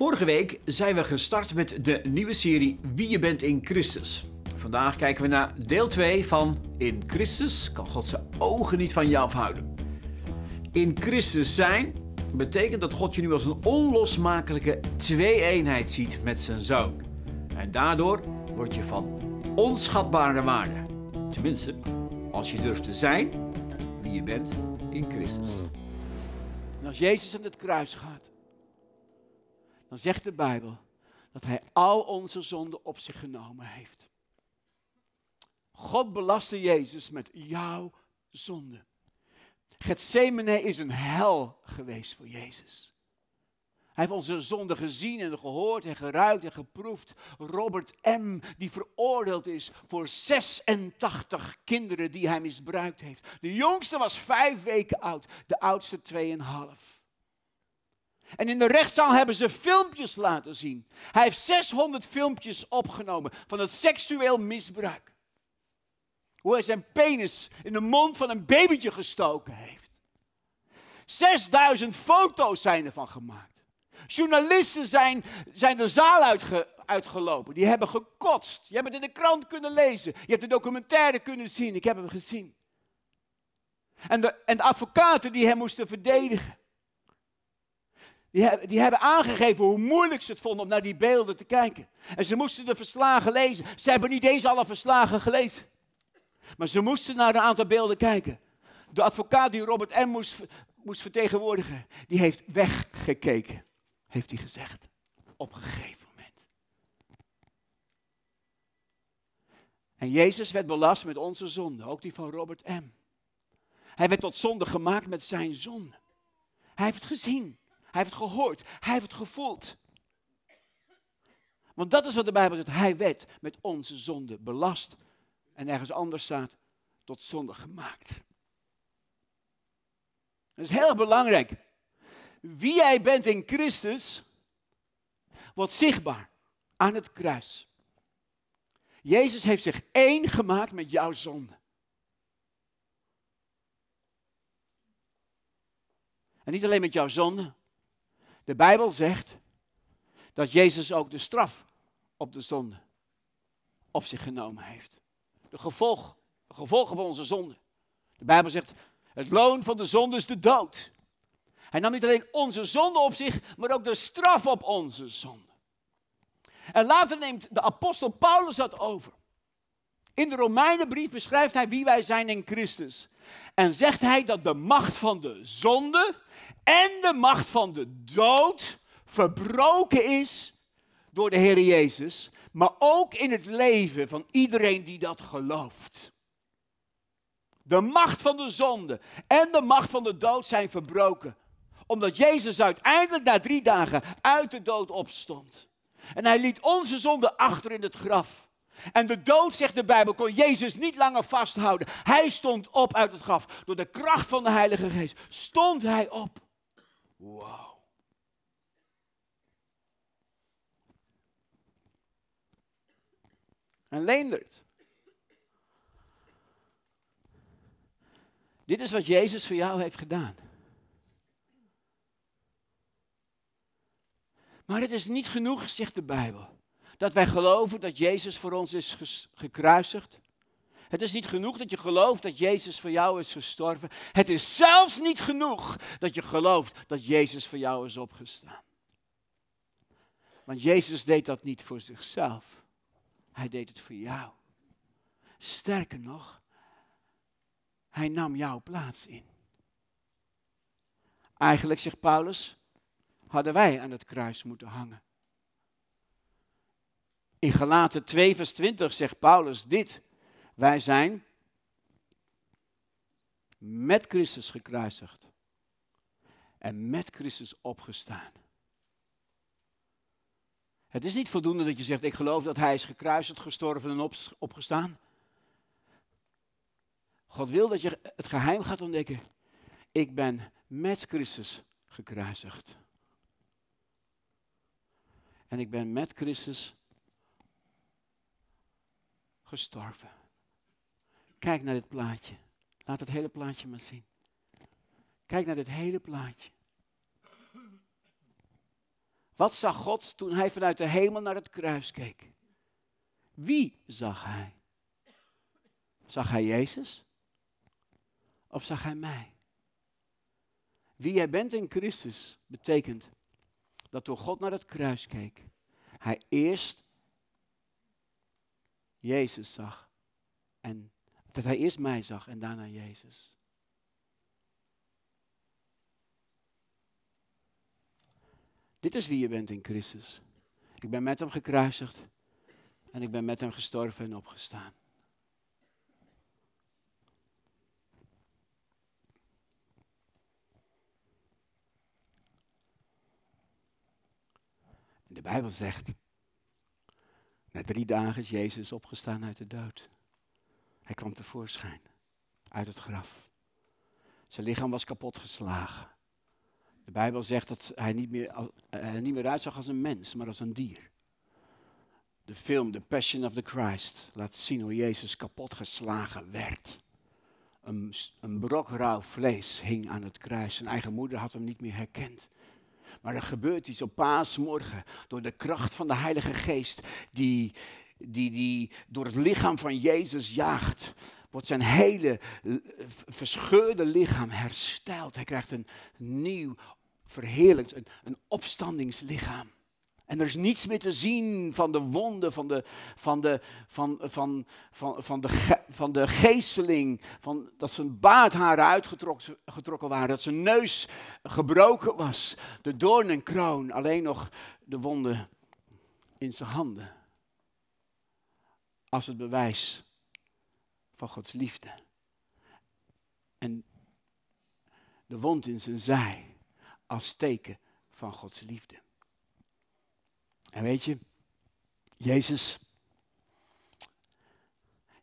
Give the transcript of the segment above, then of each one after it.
Vorige week zijn we gestart met de nieuwe serie Wie je bent in Christus. Vandaag kijken we naar deel 2 van In Christus kan God zijn ogen niet van je afhouden. In Christus zijn betekent dat God je nu als een onlosmakelijke twee-eenheid ziet met zijn zoon. En daardoor word je van onschatbare waarde. Tenminste, als je durft te zijn wie je bent in Christus. En als Jezus aan het kruis gaat, dan zegt de Bijbel dat Hij al onze zonden op zich genomen heeft. God belastte Jezus met jouw zonde. Gethsemane is een hel geweest voor Jezus. Hij heeft onze zonde gezien en gehoord en geruikt en geproefd. Robert M., die veroordeeld is voor 86 kinderen die hij misbruikt heeft. De jongste was vijf weken oud, de oudste tweeënhalf. En in de rechtszaal hebben ze filmpjes laten zien. Hij heeft 600 filmpjes opgenomen van het seksueel misbruik. Hoe hij zijn penis in de mond van een babytje gestoken heeft. 6000 foto's zijn ervan gemaakt. Journalisten zijn, zijn de zaal uitgelopen. Die hebben gekotst. Je hebt het in de krant kunnen lezen. Je hebt de documentaire kunnen zien. Ik heb hem gezien. En de, en de advocaten die hem moesten verdedigen. Die hebben, die aangegeven hoe moeilijk ze het vonden om naar die beelden te kijken. En ze moesten de verslagen lezen. Ze hebben niet eens alle verslagen gelezen. Maar ze moesten naar een aantal beelden kijken. De advocaat die Robert M. moest, moest vertegenwoordigen, die heeft weggekeken. Heeft hij gezegd. Op een gegeven moment. En Jezus werd belast met onze zonde, ook die van Robert M. Hij werd tot zonde gemaakt met zijn zonde. Hij heeft het gezien. Hij heeft het gehoord. Hij heeft het gevoeld. Want dat is wat de Bijbel zegt. Hij werd met onze zonde belast. En ergens anders staat tot zonde gemaakt. Dat is heel belangrijk. Wie jij bent in Christus wordt zichtbaar aan het kruis. Jezus heeft zich één gemaakt met jouw zonde. En niet alleen met jouw zonde, de Bijbel zegt dat Jezus ook de straf op de zonde op zich genomen heeft. De, gevolg, gevolgen van onze zonde. De Bijbel zegt, het loon van de zonde is de dood. Hij nam niet alleen onze zonde op zich, maar ook de straf op onze zonde. En later neemt de apostel Paulus dat over. In de Romeinenbrief beschrijft hij wie wij zijn in Christus. En zegt hij dat de macht van de zonde en de macht van de dood verbroken is door de Heer Jezus, maar ook in het leven van iedereen die dat gelooft. De macht van de zonde en de macht van de dood zijn verbroken, omdat Jezus uiteindelijk na drie dagen uit de dood opstond. En hij liet onze zonde achter in het graf. En de dood, zegt de Bijbel, kon Jezus niet langer vasthouden. Hij stond op uit het graf. Door de kracht van de Heilige Geest stond hij op. Wow. En Leendert. Dit is wat Jezus voor jou heeft gedaan. Maar het is niet genoeg, zegt de Bijbel dat wij geloven dat Jezus voor ons is gekruisigd. Het is niet genoeg dat je gelooft dat Jezus voor jou is gestorven. Het is zelfs niet genoeg dat je gelooft dat Jezus voor jou is opgestaan. Want Jezus deed dat niet voor zichzelf. Hij deed het voor jou. Sterker nog, hij nam jouw plaats in. Eigenlijk, zegt Paulus, hadden wij aan het kruis moeten hangen. In Galaten 2, vers 20 zegt Paulus dit. Wij zijn met Christus gekruisigd en met Christus opgestaan. Het is niet voldoende dat je zegt, ik geloof dat Hij is gekruisigd, gestorven en opgestaan. God wil dat je het geheim gaat ontdekken. Ik ben met Christus gekruisigd. En ik ben met Christus gestorven. Kijk naar dit plaatje. Laat het hele plaatje maar zien. Kijk naar dit hele plaatje. Wat zag God toen hij vanuit de hemel naar het kruis keek? Wie zag hij? Zag hij Jezus? Of zag hij mij? Wie jij bent in Christus betekent dat toen God naar het kruis keek, hij eerst Jezus zag. En dat hij eerst mij zag en daarna Jezus. Dit is wie je bent in Christus. Ik ben met hem gekruisigd en ik ben met hem gestorven en opgestaan. de Bijbel zegt na drie dagen is Jezus opgestaan uit de dood. Hij kwam tevoorschijn, uit het graf. Zijn lichaam was kapot geslagen. De Bijbel zegt dat hij niet meer, eh, niet meer uitzag als een mens, maar als een dier. De film The Passion of the Christ laat zien hoe Jezus kapot geslagen werd. Een, een brok rauw vlees hing aan het kruis. Zijn eigen moeder had hem niet meer herkend. Maar er gebeurt iets op paasmorgen door de kracht van de Heilige Geest die, die, die door het lichaam van Jezus jaagt. Wordt zijn hele eh, verscheurde lichaam hersteld. Hij krijgt een nieuw, verheerlijkt, een, een opstandingslichaam. En er is niets meer te zien van de wonden, van de, van de, van, van, van, van de van de geesteling, van, dat zijn baardharen uitgetrokken waren, dat zijn neus gebroken was, de doorn en kroon, alleen nog de wonden in zijn handen. Als het bewijs van Gods liefde. En de wond in zijn zij als teken van Gods liefde. En weet je, Jezus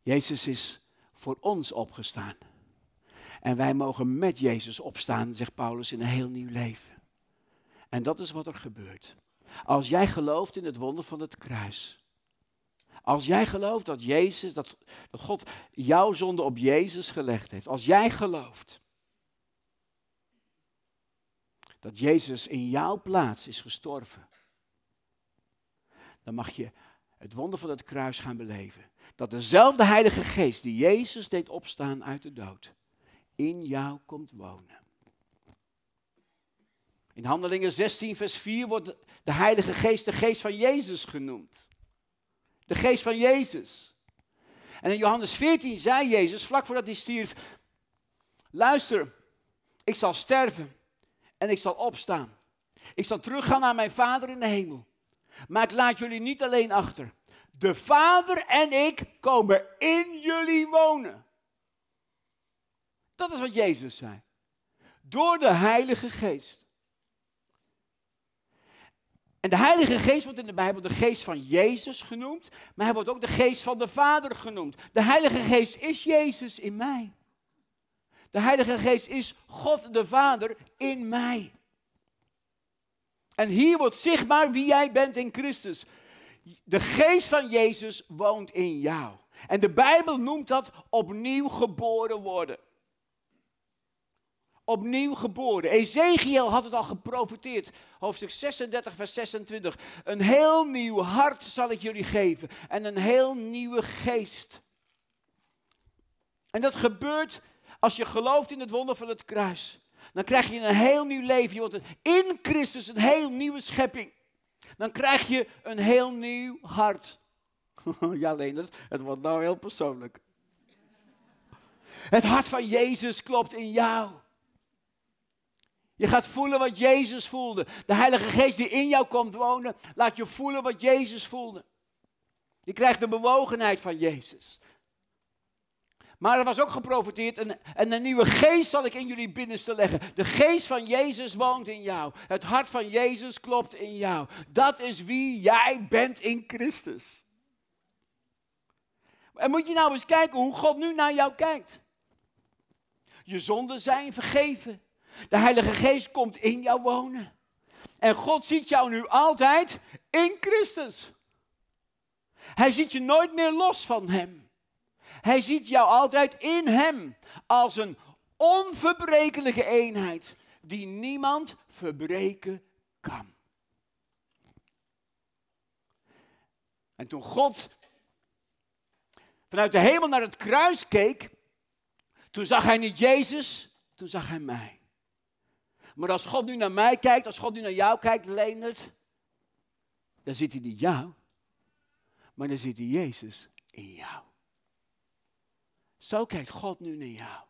Jezus is voor ons opgestaan. En wij mogen met Jezus opstaan, zegt Paulus, in een heel nieuw leven. En dat is wat er gebeurt. Als jij gelooft in het wonder van het kruis. Als jij gelooft dat Jezus, dat, dat God jouw zonde op Jezus gelegd heeft. Als jij gelooft dat Jezus in jouw plaats is gestorven. Dan mag je het wonder van het kruis gaan beleven. Dat dezelfde Heilige Geest die Jezus deed opstaan uit de dood, in jou komt wonen. In Handelingen 16, vers 4 wordt de Heilige Geest de Geest van Jezus genoemd. De Geest van Jezus. En in Johannes 14 zei Jezus, vlak voordat hij stierf, luister, ik zal sterven en ik zal opstaan. Ik zal teruggaan naar mijn Vader in de hemel. Maar ik laat jullie niet alleen achter. De Vader en ik komen in jullie wonen. Dat is wat Jezus zei. Door de Heilige Geest. En de Heilige Geest wordt in de Bijbel de geest van Jezus genoemd, maar hij wordt ook de geest van de Vader genoemd. De Heilige Geest is Jezus in mij. De Heilige Geest is God de Vader in mij. En hier wordt zichtbaar wie jij bent in Christus. De geest van Jezus woont in jou. En de Bijbel noemt dat opnieuw geboren worden. Opnieuw geboren. Ezekiel had het al geprofiteerd. Hoofdstuk 36, vers 26. Een heel nieuw hart zal ik jullie geven. En een heel nieuwe geest. En dat gebeurt als je gelooft in het wonder van het kruis dan krijg je een heel nieuw leven. Je wordt in Christus een heel nieuwe schepping. Dan krijg je een heel nieuw hart. ja, Leendert, het wordt nou heel persoonlijk. Het hart van Jezus klopt in jou. Je gaat voelen wat Jezus voelde. De Heilige Geest die in jou komt wonen, laat je voelen wat Jezus voelde. Je krijgt de bewogenheid van Jezus. Maar er was ook geprofiteerd, en, een nieuwe geest zal ik in jullie binnenste leggen. De geest van Jezus woont in jou. Het hart van Jezus klopt in jou. Dat is wie jij bent in Christus. En moet je nou eens kijken hoe God nu naar jou kijkt. Je zonden zijn vergeven. De Heilige Geest komt in jou wonen. En God ziet jou nu altijd in Christus. Hij ziet je nooit meer los van Hem. Hij ziet jou altijd in Hem als een onverbrekelijke eenheid die niemand verbreken kan. En toen God vanuit de hemel naar het kruis keek, toen zag hij niet Jezus, toen zag hij mij. Maar als God nu naar mij kijkt, als God nu naar jou kijkt, Leendert, dan ziet hij niet jou, maar dan ziet hij Jezus in jou. Zo kijkt God nu naar jou.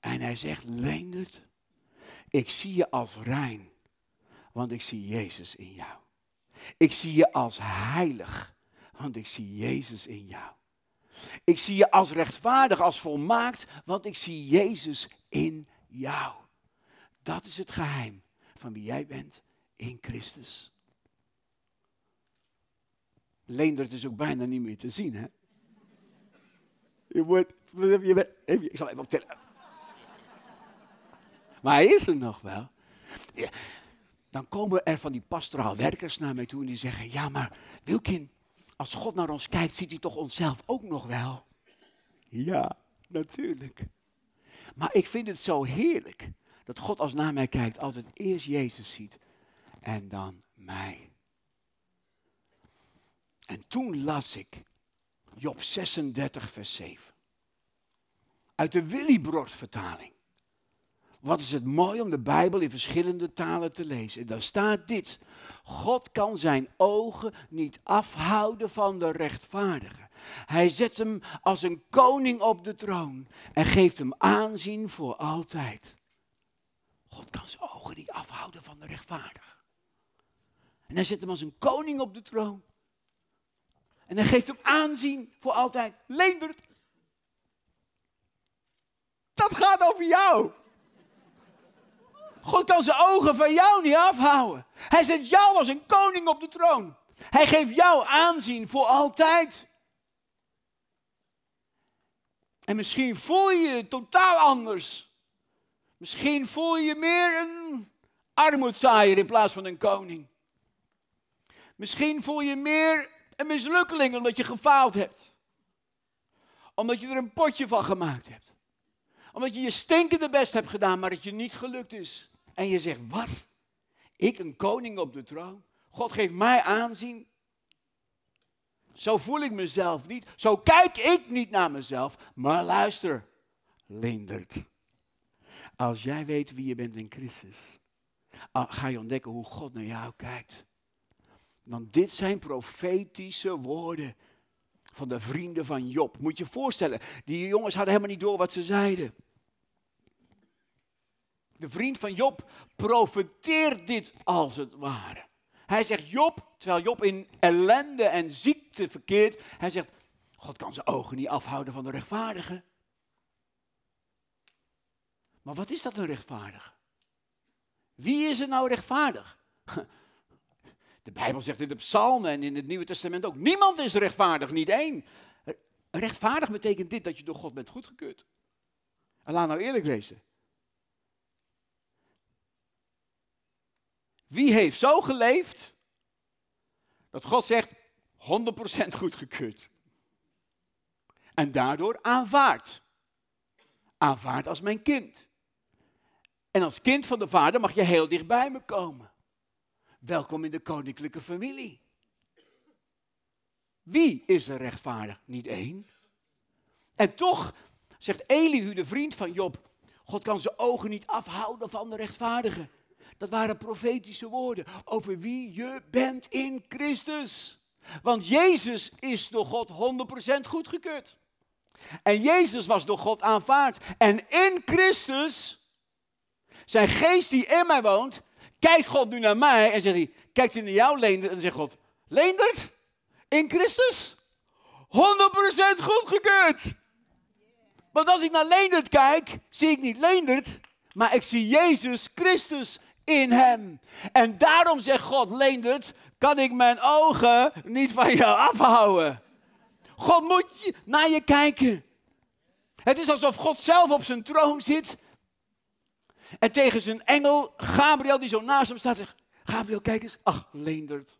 En hij zegt, Leendert, ik zie je als rein, want ik zie Jezus in jou. Ik zie je als heilig, want ik zie Jezus in jou. Ik zie je als rechtvaardig, als volmaakt, want ik zie Jezus in jou. Dat is het geheim van wie jij bent in Christus. Leendert is ook bijna niet meer te zien, hè? Je moet, Je ik zal even tellen. Maar hij is er nog wel. Dan komen er van die pastoraal werkers naar mij toe en die zeggen: Ja, maar Wilkin, als God naar ons kijkt, ziet hij toch onszelf ook nog wel? Ja, natuurlijk. Maar ik vind het zo heerlijk dat God als naar mij kijkt, altijd eerst Jezus ziet en dan mij. En toen las ik Job 36, vers 7. Uit de Willibrord-vertaling. Wat is het mooi om de Bijbel in verschillende talen te lezen. En dan staat dit. God kan zijn ogen niet afhouden van de rechtvaardige. Hij zet hem als een koning op de troon en geeft hem aanzien voor altijd. God kan zijn ogen niet afhouden van de rechtvaardige. En hij zet hem als een koning op de troon en hij geeft hem aanzien voor altijd. Leendert, dat gaat over jou. God kan zijn ogen van jou niet afhouden. Hij zet jou als een koning op de troon. Hij geeft jou aanzien voor altijd. En misschien voel je je totaal anders. Misschien voel je je meer een armoedzaaier in plaats van een koning. Misschien voel je meer een mislukkeling omdat je gefaald hebt. Omdat je er een potje van gemaakt hebt. Omdat je je stinkende best hebt gedaan, maar dat je niet gelukt is. En je zegt, wat? Ik een koning op de troon? God geeft mij aanzien. Zo voel ik mezelf niet. Zo kijk ik niet naar mezelf. Maar luister, Lindert. Als jij weet wie je bent in Christus, ah, ga je ontdekken hoe God naar jou kijkt. Want dit zijn profetische woorden van de vrienden van Job. Moet je je voorstellen, die jongens hadden helemaal niet door wat ze zeiden. De vriend van Job profeteert dit als het ware. Hij zegt Job, terwijl Job in ellende en ziekte verkeert, hij zegt, God kan zijn ogen niet afhouden van de rechtvaardige. Maar wat is dat een rechtvaardige? Wie is er nou rechtvaardig? De Bijbel zegt in de psalmen en in het Nieuwe Testament ook, niemand is rechtvaardig, niet één. Rechtvaardig betekent dit, dat je door God bent goedgekeurd. En laat nou eerlijk wezen. Wie heeft zo geleefd, dat God zegt, 100% goedgekeurd. En daardoor aanvaard. Aanvaard als mijn kind. En als kind van de Vader mag je heel dicht bij me komen welkom in de koninklijke familie. Wie is er rechtvaardig? Niet één. En toch zegt Elihu, de vriend van Job, God kan zijn ogen niet afhouden van de rechtvaardigen. Dat waren profetische woorden over wie je bent in Christus. Want Jezus is door God 100% goedgekeurd. En Jezus was door God aanvaard. En in Christus, zijn geest die in mij woont, kijkt God nu naar mij en zegt hij, kijkt hij naar jou, Leendert, en zegt God, Leendert, in Christus, 100% goedgekeurd. Want als ik naar Leendert kijk, zie ik niet Leendert, maar ik zie Jezus Christus in hem. En daarom zegt God, Leendert, kan ik mijn ogen niet van jou afhouden. God moet naar je kijken. Het is alsof God zelf op zijn troon zit en tegen zijn engel, Gabriel, die zo naast hem staat, zegt: Gabriel, kijk eens. Ach, Leendert.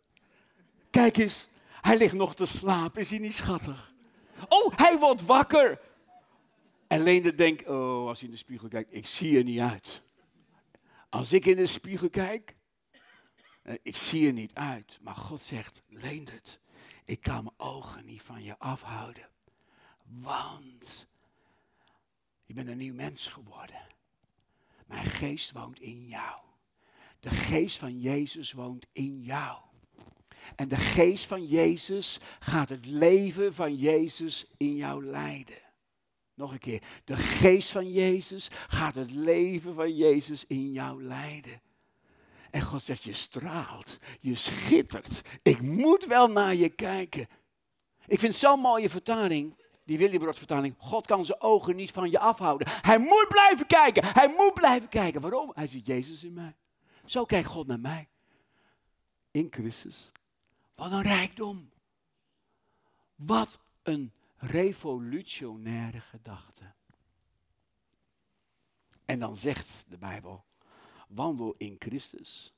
Kijk eens, hij ligt nog te slapen. Is hij niet schattig? Oh, hij wordt wakker. En Leendert denkt: Oh, als hij in de spiegel kijkt, ik zie er niet uit. Als ik in de spiegel kijk, eh, ik zie er niet uit. Maar God zegt: Leendert, ik kan mijn ogen niet van je afhouden. Want je bent een nieuw mens geworden. Mijn geest woont in jou. De geest van Jezus woont in jou. En de geest van Jezus gaat het leven van Jezus in jou leiden. Nog een keer. De geest van Jezus gaat het leven van Jezus in jou leiden. En God zegt, je straalt, je schittert. Ik moet wel naar je kijken. Ik vind zo'n mooie vertaling die vertaling: God kan zijn ogen niet van je afhouden. Hij moet blijven kijken, hij moet blijven kijken. Waarom? Hij ziet Jezus in mij. Zo kijkt God naar mij. In Christus. Wat een rijkdom. Wat een revolutionaire gedachte. En dan zegt de Bijbel, wandel in Christus.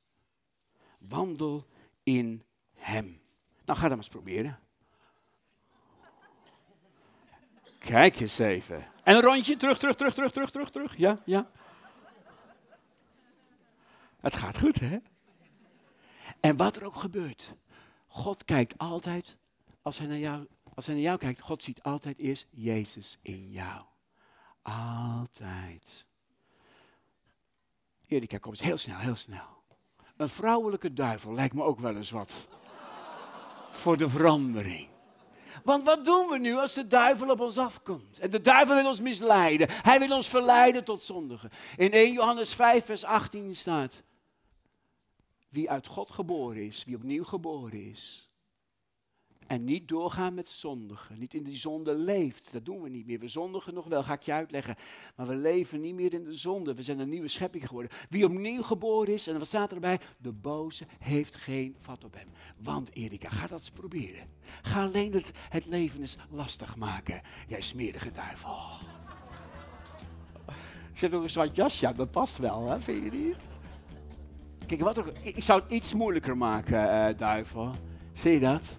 Wandel in Hem. Nou, ga dat maar eens proberen. Kijk eens even. En een rondje terug, terug, terug, terug, terug, terug, terug. Ja, ja. Het gaat goed, hè? En wat er ook gebeurt, God kijkt altijd, als hij naar jou, als hij naar jou kijkt, God ziet altijd eerst Jezus in jou. Altijd. Erika eens heel snel, heel snel. Een vrouwelijke duivel lijkt me ook wel eens wat. Voor de verandering. Want wat doen we nu als de duivel op ons afkomt? En de duivel wil ons misleiden. Hij wil ons verleiden tot zondigen. In 1 Johannes 5, vers 18 staat: Wie uit God geboren is, wie opnieuw geboren is, en niet doorgaan met zondigen. Niet in die zonde leeft. Dat doen we niet meer. We zondigen nog wel, ga ik je uitleggen. Maar we leven niet meer in de zonde. We zijn een nieuwe schepping geworden. Wie opnieuw geboren is, en wat staat erbij? De boze heeft geen vat op hem. Want Erika, ga dat eens proberen. Ga alleen het, het leven eens lastig maken. Jij smerige duivel. Ze heeft ook een zwart jasje dat past wel, hè? vind je niet? Kijk, wat er, ik zou het iets moeilijker maken, eh, duivel. Zie je dat?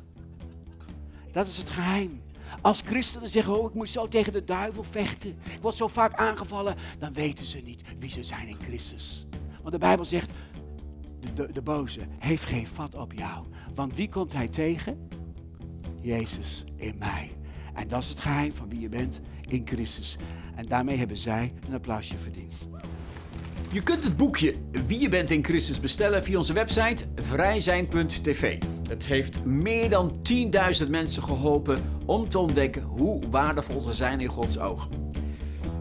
Dat is het geheim. Als christenen zeggen, oh ik moet zo tegen de duivel vechten, ik word zo vaak aangevallen, dan weten ze niet wie ze zijn in Christus. Want de Bijbel zegt, de, de, de boze heeft geen vat op jou. Want wie komt hij tegen? Jezus in mij. En dat is het geheim van wie je bent in Christus. En daarmee hebben zij een applausje verdiend. Je kunt het boekje Wie je bent in Christus bestellen via onze website vrijzijn.tv. Het heeft meer dan 10.000 mensen geholpen om te ontdekken hoe waardevol ze zijn in Gods ogen.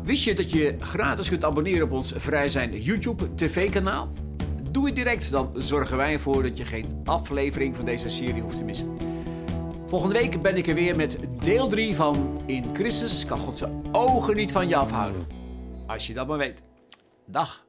Wist je dat je gratis kunt abonneren op ons Vrijzijn YouTube TV-kanaal? Doe het direct, dan zorgen wij ervoor dat je geen aflevering van deze serie hoeft te missen. Volgende week ben ik er weer met deel 3 van In Christus kan God zijn ogen niet van je afhouden. Als je dat maar weet. Dag.